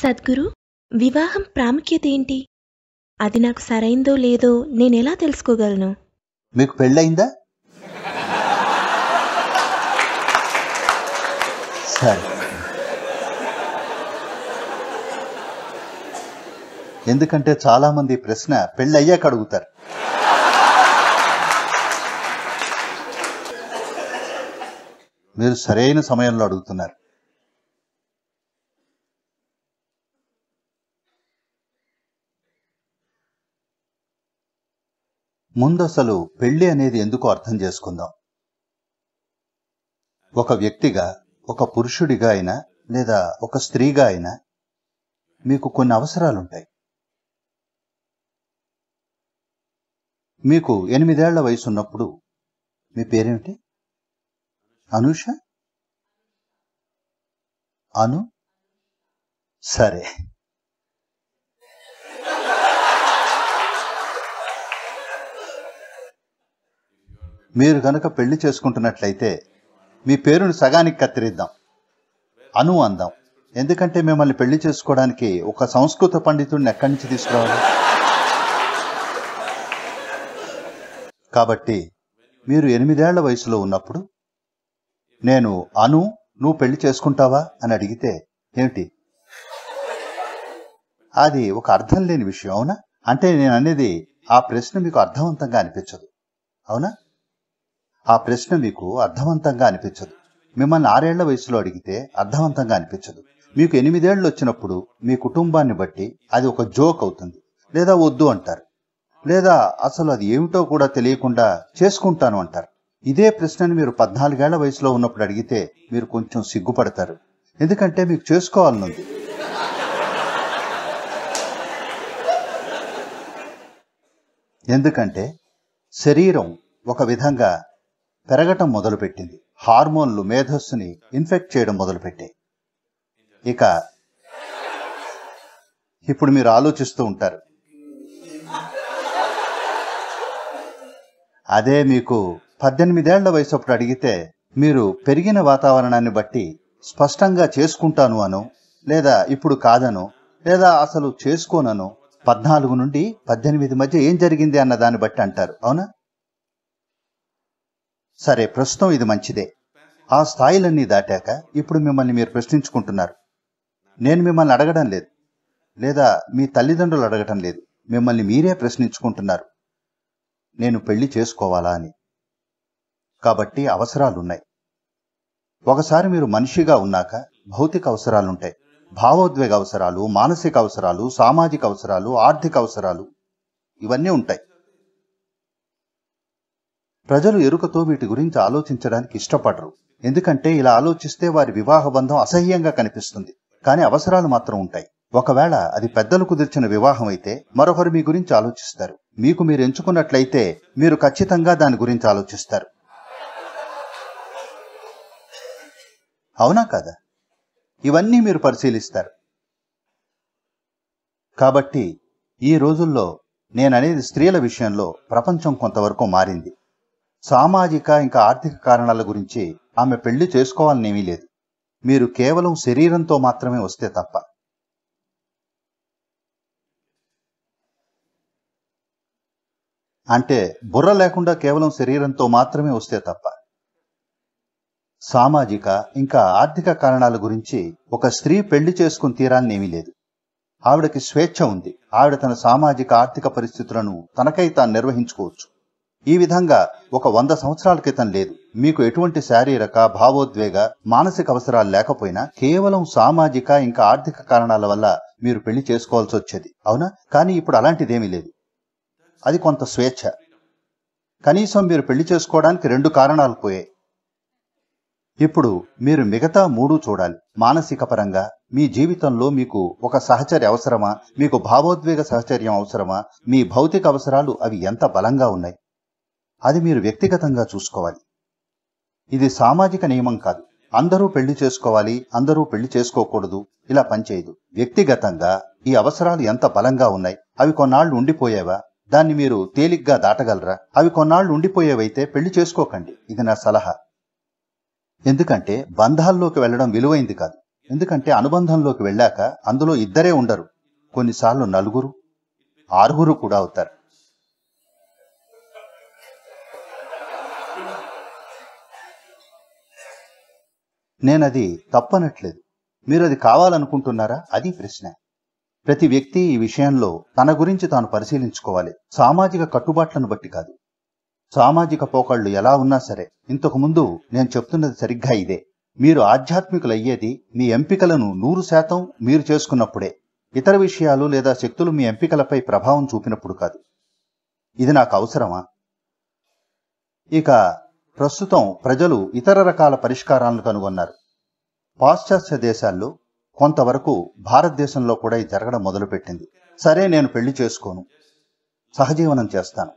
సద్గురు వివాహం ప్రాముఖ్యత ఏంటి అది నాకు సరైందో లేదో నేనెలా తెలుసుకోగలను మీకు పెళ్ళయిందా సరే ఎందుకంటే చాలామంది ప్రశ్న పెళ్ళయ్యాక అడుగుతారు మీరు సరైన సమయంలో అడుగుతున్నారు ముందసలు పెళ్లి అనేది ఎందుకు అర్థం చేసుకుందాం ఒక వ్యక్తిగా ఒక పురుషుడిగా అయినా లేదా ఒక స్త్రీగా అయినా మీకు కొన్ని అవసరాలుంటాయి మీకు ఎనిమిదేళ్ల వయసు ఉన్నప్పుడు మీ పేరేమిటి అనూష అను సరే మీరు గనక పెళ్లి చేసుకుంటున్నట్లయితే మీ పేరును సగానికి కత్తిరిద్దాం అను అందాం ఎందుకంటే మిమ్మల్ని పెళ్లి చేసుకోవడానికి ఒక సంస్కృత పండితుడిని ఎక్కడి నుంచి తీసుకురావాలి కాబట్టి మీరు ఎనిమిదేళ్ల వయసులో ఉన్నప్పుడు నేను అను నువ్వు పెళ్లి చేసుకుంటావా అని అడిగితే ఏమిటి అది ఒక అర్థం లేని విషయం అవునా అంటే నేను అనేది ఆ ప్రశ్న మీకు అర్థవంతంగా అనిపించదు అవునా ఆ ప్రశ్న మీకు అర్థవంతంగా అనిపించదు మిమ్మల్ని ఆరేళ్ల వయసులో అడిగితే అర్థవంతంగా అనిపించదు మీకు ఎనిమిదేళ్లు వచ్చినప్పుడు మీ కుటుంబాన్ని బట్టి అది ఒక జోక్ అవుతుంది లేదా వద్దు అంటారు లేదా అసలు అది ఏమిటో కూడా తెలియకుండా చేసుకుంటాను అంటారు ఇదే ప్రశ్నని మీరు పద్నాలుగేళ్ల వయసులో ఉన్నప్పుడు అడిగితే మీరు కొంచెం సిగ్గుపడతారు ఎందుకంటే మీకు చేసుకోవాలనుంది ఎందుకంటే శరీరం ఒక విధంగా పెరగటం మొదలుపెట్టింది హార్మోన్లు మేధస్సుని ఇన్ఫెక్ట్ చేయడం మొదలుపెట్టాయి ఇక ఇప్పుడు మీరు ఆలోచిస్తూ ఉంటారు అదే మీకు పద్దెనిమిదేళ్ల అప్పుడు అడిగితే మీరు పెరిగిన వాతావరణాన్ని బట్టి స్పష్టంగా చేసుకుంటాను అను లేదా ఇప్పుడు కాదను లేదా అసలు చేసుకోనను పద్నాలుగు నుండి పద్దెనిమిది మధ్య ఏం జరిగింది అన్న దాన్ని బట్టి అంటారు అవునా సరే ప్రస్తుతం ఇది మంచిదే ఆ స్థాయిలన్నీ దాటాక ఇప్పుడు మిమ్మల్ని మీరు ప్రశ్నించుకుంటున్నారు నేను మిమ్మల్ని అడగడం లేదు లేదా మీ తల్లిదండ్రులు అడగటం లేదు మిమ్మల్ని మీరే ప్రశ్నించుకుంటున్నారు నేను పెళ్లి చేసుకోవాలా అని కాబట్టి అవసరాలున్నాయి ఒకసారి మీరు మనిషిగా ఉన్నాక భౌతిక అవసరాలుంటాయి భావోద్వేగ అవసరాలు మానసిక అవసరాలు సామాజిక అవసరాలు ఆర్థిక అవసరాలు ఇవన్నీ ఉంటాయి ప్రజలు ఎరుకతో వీటి గురించి ఆలోచించడానికి ఇష్టపడరు ఎందుకంటే ఇలా ఆలోచిస్తే వారి వివాహ బంధం అసహ్యంగా కనిపిస్తుంది కానీ అవసరాలు మాత్రం ఉంటాయి ఒకవేళ అది పెద్దలు కుదిర్చిన వివాహం అయితే మరొకరు మీ గురించి ఆలోచిస్తారు మీకు మీరు ఎంచుకున్నట్లయితే మీరు ఖచ్చితంగా దాని గురించి ఆలోచిస్తారు అవునా కాదా ఇవన్నీ మీరు పరిశీలిస్తారు కాబట్టి ఈ రోజుల్లో నేననేది స్త్రీల విషయంలో ప్రపంచం కొంతవరకు మారింది సామాజిక ఇంకా ఆర్థిక కారణాల గురించి ఆమె పెళ్లి చేసుకోవాలనేమీ లేదు మీరు కేవలం శరీరంతో మాత్రమే వస్తే తప్ప అంటే బుర్ర లేకుండా కేవలం శరీరంతో మాత్రమే వస్తే తప్ప సామాజిక ఇంకా ఆర్థిక కారణాల గురించి ఒక స్త్రీ పెళ్లి చేసుకుని ఏమీ లేదు ఆవిడకి స్వేచ్ఛ ఉంది ఆవిడ తన సామాజిక ఆర్థిక పరిస్థితులను తనకై తాను నిర్వహించుకోవచ్చు ఈ విధంగా ఒక వంద సంవత్సరాల క్రితం లేదు మీకు ఎటువంటి శారీరక భావోద్వేగ మానసిక అవసరాలు లేకపోయినా కేవలం సామాజిక ఇంకా ఆర్థిక కారణాల వల్ల మీరు పెళ్లి చేసుకోవాల్సి వచ్చేది అవునా కానీ ఇప్పుడు అలాంటిదేమీ లేదు అది కొంత స్వేచ్ఛ కనీసం మీరు పెళ్లి చేసుకోవడానికి రెండు కారణాలు పోయాయి ఇప్పుడు మీరు మిగతా మూడు చూడాలి మానసిక పరంగా మీ జీవితంలో మీకు ఒక సహచర్య అవసరమా మీకు భావోద్వేగ సహచర్యం అవసరమా మీ భౌతిక అవసరాలు అవి ఎంత బలంగా ఉన్నాయి అది మీరు వ్యక్తిగతంగా చూసుకోవాలి ఇది సామాజిక నియమం కాదు అందరూ పెళ్లి చేసుకోవాలి అందరూ పెళ్లి చేసుకోకూడదు ఇలా పనిచేయదు వ్యక్తిగతంగా ఈ అవసరాలు ఎంత బలంగా ఉన్నాయి అవి కొన్నాళ్ళు ఉండిపోయేవా దాన్ని మీరు తేలిగ్గా దాటగలరా అవి కొన్నాళ్ళు ఉండిపోయేవైతే పెళ్లి చేసుకోకండి ఇది నా సలహా ఎందుకంటే బంధాల్లోకి వెళ్ళడం విలువైంది కాదు ఎందుకంటే అనుబంధంలోకి వెళ్ళాక అందులో ఇద్దరే ఉండరు కొన్నిసార్లు నలుగురు ఆరుగురు కూడా అవుతారు నేనది తప్పనట్లేదు మీరు అది కావాలనుకుంటున్నారా అది ప్రశ్న ప్రతి వ్యక్తి ఈ విషయంలో తన గురించి తాను పరిశీలించుకోవాలి సామాజిక కట్టుబాట్లను బట్టి కాదు సామాజిక పోకళ్ళు ఎలా ఉన్నా సరే ఇంతకుముందు నేను చెప్తున్నది సరిగ్గా ఇదే మీరు ఆధ్యాత్మికులయ్యేది మీ ఎంపికలను నూరు శాతం మీరు చేసుకున్నప్పుడే ఇతర విషయాలు లేదా శక్తులు మీ ఎంపికలపై ప్రభావం చూపినప్పుడు కాదు ఇది నాకు అవసరమా ఇక ప్రస్తుతం ప్రజలు ఇతర రకాల పరిష్కారాలను కనుగొన్నారు పాశ్చాత్య దేశాల్లో కొంతవరకు భారతదేశంలో కూడా ఇది జరగడం మొదలుపెట్టింది సరే నేను పెళ్లి చేసుకోను సహజీవనం చేస్తాను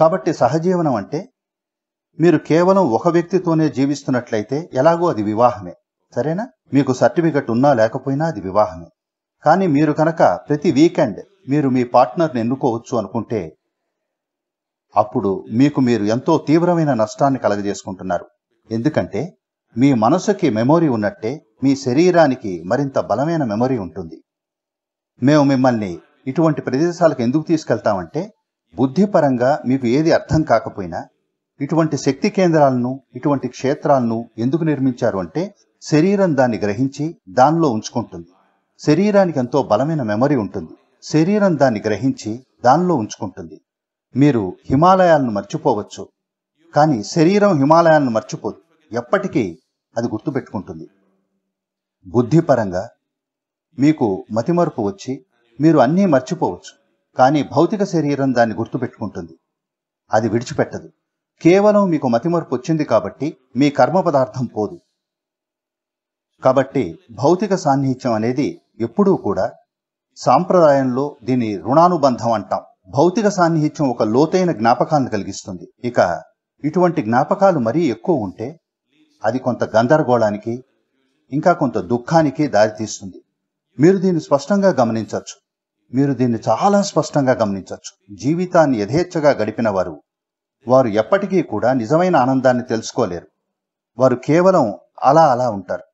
కాబట్టి సహజీవనం అంటే మీరు కేవలం ఒక వ్యక్తితోనే జీవిస్తున్నట్లయితే ఎలాగో అది వివాహమే సరేనా మీకు సర్టిఫికెట్ ఉన్నా లేకపోయినా అది వివాహమే కానీ మీరు కనుక ప్రతి వీకెండ్ మీరు మీ పార్ట్నర్ని ఎన్నుకోవచ్చు అనుకుంటే అప్పుడు మీకు మీరు ఎంతో తీవ్రమైన నష్టాన్ని కలగజేసుకుంటున్నారు ఎందుకంటే మీ మనసుకి మెమొరీ ఉన్నట్టే మీ శరీరానికి మరింత బలమైన మెమొరీ ఉంటుంది మేము మిమ్మల్ని ఇటువంటి ప్రదేశాలకు ఎందుకు తీసుకెళ్తామంటే బుద్ధిపరంగా మీకు ఏది అర్థం కాకపోయినా ఇటువంటి శక్తి కేంద్రాలను ఇటువంటి క్షేత్రాలను ఎందుకు నిర్మించారు అంటే శరీరం దాన్ని గ్రహించి దానిలో ఉంచుకుంటుంది శరీరానికి ఎంతో బలమైన మెమరీ ఉంటుంది శరీరం దాన్ని గ్రహించి దానిలో ఉంచుకుంటుంది మీరు హిమాలయాలను మర్చిపోవచ్చు కానీ శరీరం హిమాలయాలను మర్చిపోదు ఎప్పటికీ అది గుర్తుపెట్టుకుంటుంది బుద్ధిపరంగా మీకు మతిమరుపు వచ్చి మీరు అన్నీ మర్చిపోవచ్చు కానీ భౌతిక శరీరం దాన్ని గుర్తుపెట్టుకుంటుంది అది విడిచిపెట్టదు కేవలం మీకు మతిమరుపు వచ్చింది కాబట్టి మీ కర్మ పదార్థం పోదు కాబట్టి భౌతిక సాన్నిహిత్యం అనేది ఎప్పుడూ కూడా సాంప్రదాయంలో దీని రుణానుబంధం అంటాం భౌతిక సాన్నిహిత్యం ఒక లోతైన జ్ఞాపకాన్ని కలిగిస్తుంది ఇక ఇటువంటి జ్ఞాపకాలు మరీ ఎక్కువ ఉంటే అది కొంత గందరగోళానికి ఇంకా కొంత దుఃఖానికి దారితీస్తుంది మీరు దీన్ని స్పష్టంగా గమనించవచ్చు మీరు దీన్ని చాలా స్పష్టంగా గమనించవచ్చు జీవితాన్ని యథేచ్ఛగా గడిపిన వారు వారు ఎప్పటికీ కూడా నిజమైన ఆనందాన్ని తెలుసుకోలేరు వారు కేవలం అలా అలా ఉంటారు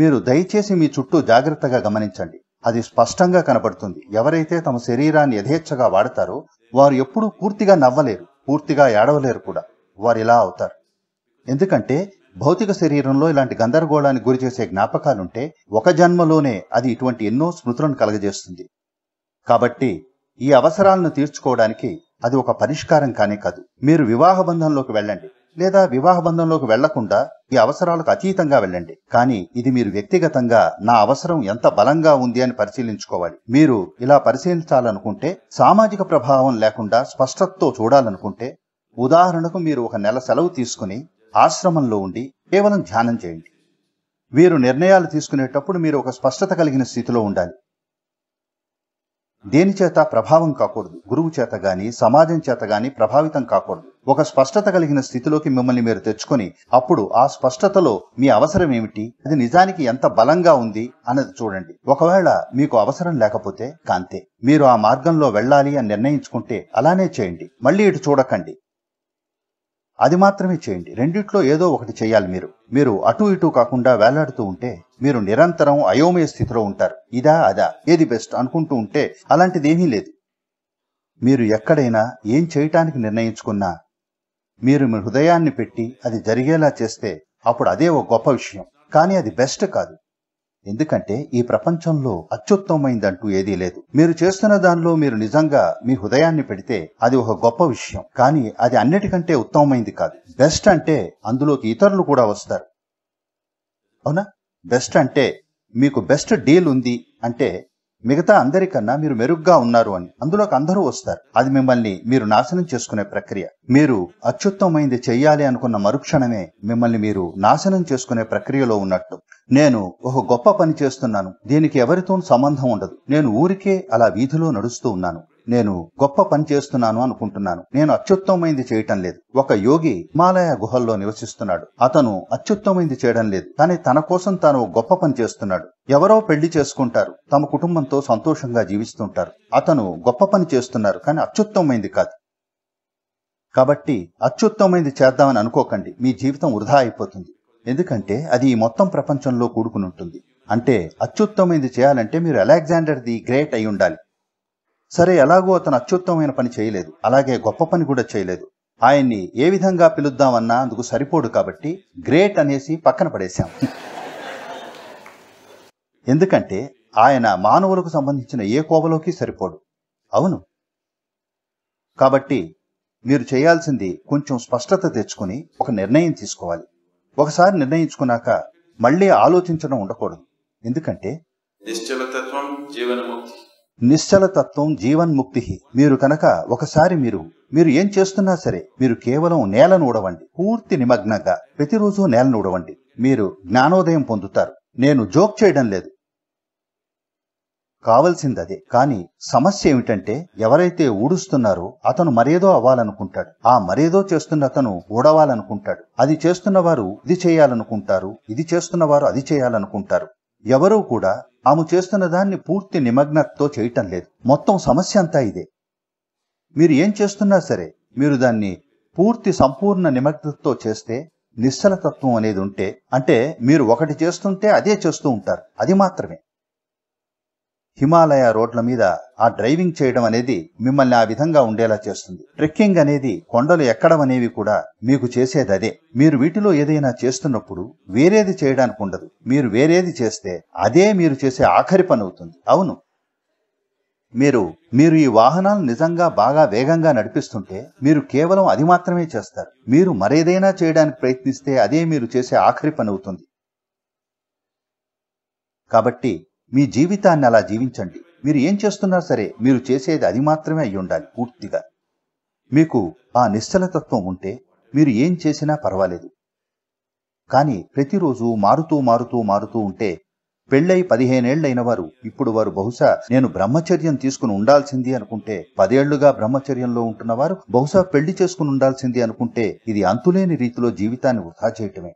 మీరు దయచేసి మీ చుట్టూ జాగ్రత్తగా గమనించండి అది స్పష్టంగా కనబడుతుంది ఎవరైతే తమ శరీరాన్ని యథేచ్ఛగా వాడతారో వారు ఎప్పుడూ పూర్తిగా నవ్వలేరు పూర్తిగా ఏడవలేరు కూడా వారు ఇలా అవుతారు ఎందుకంటే భౌతిక శరీరంలో ఇలాంటి గందరగోళానికి గురి చేసే జ్ఞాపకాలుంటే ఒక జన్మలోనే అది ఇటువంటి ఎన్నో స్మృతులను కలగజేస్తుంది కాబట్టి ఈ అవసరాలను తీర్చుకోవడానికి అది ఒక పరిష్కారం కానే కాదు మీరు వివాహ బంధంలోకి వెళ్ళండి లేదా వివాహ బంధంలోకి వెళ్లకుండా ఈ అవసరాలకు అతీతంగా వెళ్ళండి కానీ ఇది మీరు వ్యక్తిగతంగా నా అవసరం ఎంత బలంగా ఉంది అని పరిశీలించుకోవాలి మీరు ఇలా పరిశీలించాలనుకుంటే సామాజిక ప్రభావం లేకుండా స్పష్టతతో చూడాలనుకుంటే ఉదాహరణకు మీరు ఒక నెల సెలవు తీసుకుని ఆశ్రమంలో ఉండి కేవలం ధ్యానం చేయండి వీరు నిర్ణయాలు తీసుకునేటప్పుడు మీరు ఒక స్పష్టత కలిగిన స్థితిలో ఉండాలి దేని చేత ప్రభావం కాకూడదు గురువు చేత గాని సమాజం చేత గాని ప్రభావితం కాకూడదు ఒక స్పష్టత కలిగిన స్థితిలోకి మిమ్మల్ని మీరు తెచ్చుకొని అప్పుడు ఆ స్పష్టతలో మీ అవసరం ఏమిటి అది నిజానికి ఎంత బలంగా ఉంది అన్నది చూడండి ఒకవేళ మీకు అవసరం లేకపోతే కాంతే మీరు ఆ మార్గంలో వెళ్ళాలి అని నిర్ణయించుకుంటే అలానే చేయండి మళ్ళీ ఇటు చూడకండి అది మాత్రమే చేయండి రెండిట్లో ఏదో ఒకటి చేయాలి మీరు మీరు అటు ఇటు కాకుండా వేలాడుతూ ఉంటే మీరు నిరంతరం అయోమయ స్థితిలో ఉంటారు ఇదా అదా ఏది బెస్ట్ అనుకుంటూ ఉంటే అలాంటిదేమీ లేదు మీరు ఎక్కడైనా ఏం చేయటానికి నిర్ణయించుకున్నా మీరు మీ హృదయాన్ని పెట్టి అది జరిగేలా చేస్తే అప్పుడు అదే ఒక గొప్ప విషయం కానీ అది బెస్ట్ కాదు ఎందుకంటే ఈ ప్రపంచంలో అత్యుత్తమైందంటూ ఏదీ లేదు మీరు చేస్తున్న దానిలో మీరు నిజంగా మీ హృదయాన్ని పెడితే అది ఒక గొప్ప విషయం కానీ అది అన్నిటికంటే ఉత్తమమైంది కాదు బెస్ట్ అంటే అందులోకి ఇతరులు కూడా వస్తారు అవునా బెస్ట్ అంటే మీకు బెస్ట్ డీల్ ఉంది అంటే మిగతా అందరికన్నా మీరు మెరుగ్గా ఉన్నారు అని అందులోకి అందరూ వస్తారు అది మిమ్మల్ని మీరు నాశనం చేసుకునే ప్రక్రియ మీరు అత్యుత్తమైంది చెయ్యాలి అనుకున్న మరుక్షణమే మిమ్మల్ని మీరు నాశనం చేసుకునే ప్రక్రియలో ఉన్నట్టు నేను ఒక గొప్ప పని చేస్తున్నాను దీనికి ఎవరితోనూ సంబంధం ఉండదు నేను ఊరికే అలా వీధిలో నడుస్తూ ఉన్నాను నేను గొప్ప పని చేస్తున్నాను అనుకుంటున్నాను నేను అత్యుత్తమైంది చేయటం లేదు ఒక యోగి హిమాలయ గుహల్లో నివసిస్తున్నాడు అతను అత్యుత్తమైంది చేయడం లేదు కానీ తన కోసం తాను గొప్ప పని చేస్తున్నాడు ఎవరో పెళ్లి చేసుకుంటారు తమ కుటుంబంతో సంతోషంగా జీవిస్తుంటారు అతను గొప్ప పని చేస్తున్నారు కానీ అత్యుత్తమైంది కాదు కాబట్టి అత్యుత్తమైంది చేద్దామని అనుకోకండి మీ జీవితం వృధా అయిపోతుంది ఎందుకంటే అది ఈ మొత్తం ప్రపంచంలో కూడుకుని ఉంటుంది అంటే అత్యుత్తమైంది చేయాలంటే మీరు అలెగ్జాండర్ ది గ్రేట్ అయి ఉండాలి సరే ఎలాగో అతను అత్యుత్తమైన పని చేయలేదు అలాగే గొప్ప పని కూడా చేయలేదు ఆయన్ని ఏ విధంగా పిలుద్దామన్నా అందుకు సరిపోడు కాబట్టి గ్రేట్ అనేసి పక్కన పడేశాం ఎందుకంటే ఆయన మానవులకు సంబంధించిన ఏ కోవలోకి సరిపోడు అవును కాబట్టి మీరు చేయాల్సింది కొంచెం స్పష్టత తెచ్చుకుని ఒక నిర్ణయం తీసుకోవాలి ఒకసారి నిర్ణయించుకున్నాక మళ్ళీ ఆలోచించడం ఉండకూడదు ఎందుకంటే నిశ్చలతత్వం జీవనముక్తి నిశ్చలతత్వం జీవన్ముక్తి మీరు కనుక ఒకసారి మీరు మీరు ఏం చేస్తున్నా సరే మీరు కేవలం నేలను ఊడవండి పూర్తి నిమగ్నంగా ప్రతిరోజు నేలను ఊడవండి మీరు జ్ఞానోదయం పొందుతారు నేను జోక్ చేయడం లేదు కావలసింది అదే కానీ సమస్య ఏమిటంటే ఎవరైతే ఊడుస్తున్నారో అతను మరేదో అవ్వాలనుకుంటాడు ఆ మరేదో చేస్తున్న అతను ఊడవాలనుకుంటాడు అది చేస్తున్నవారు ఇది చేయాలనుకుంటారు ఇది చేస్తున్నవారు అది చేయాలనుకుంటారు ఎవరూ కూడా ఆమె చేస్తున్న దాన్ని పూర్తి నిమగ్నతతో చేయటం లేదు మొత్తం సమస్య అంతా ఇదే మీరు ఏం చేస్తున్నా సరే మీరు దాన్ని పూర్తి సంపూర్ణ నిమగ్నతతో చేస్తే నిశ్చలతత్వం అనేది ఉంటే అంటే మీరు ఒకటి చేస్తుంటే అదే చేస్తూ ఉంటారు అది మాత్రమే హిమాలయ రోడ్ల మీద ఆ డ్రైవింగ్ చేయడం అనేది మిమ్మల్ని ఆ విధంగా ఉండేలా చేస్తుంది ట్రెక్కింగ్ అనేది కొండలు ఎక్కడం అనేవి కూడా మీకు చేసేది అదే మీరు వీటిలో ఏదైనా చేస్తున్నప్పుడు వేరేది చేయడానికి ఉండదు మీరు వేరేది చేస్తే అదే మీరు చేసే ఆఖరి పని అవుతుంది అవును మీరు మీరు ఈ వాహనాలు నిజంగా బాగా వేగంగా నడిపిస్తుంటే మీరు కేవలం అది మాత్రమే చేస్తారు మీరు మరేదైనా చేయడానికి ప్రయత్నిస్తే అదే మీరు చేసే ఆఖరి పని అవుతుంది కాబట్టి మీ జీవితాన్ని అలా జీవించండి మీరు ఏం చేస్తున్నా సరే మీరు చేసేది అది మాత్రమే అయి ఉండాలి పూర్తిగా మీకు ఆ నిశ్చలతత్వం ఉంటే మీరు ఏం చేసినా పర్వాలేదు కానీ ప్రతిరోజు మారుతూ మారుతూ మారుతూ ఉంటే పెళ్ళై పదిహేనేళ్లైన వారు ఇప్పుడు వారు బహుశా నేను బ్రహ్మచర్యం తీసుకుని ఉండాల్సింది అనుకుంటే పదేళ్లుగా బ్రహ్మచర్యంలో ఉంటున్న వారు బహుశా పెళ్లి చేసుకుని ఉండాల్సింది అనుకుంటే ఇది అంతులేని రీతిలో జీవితాన్ని వృధా చేయటమే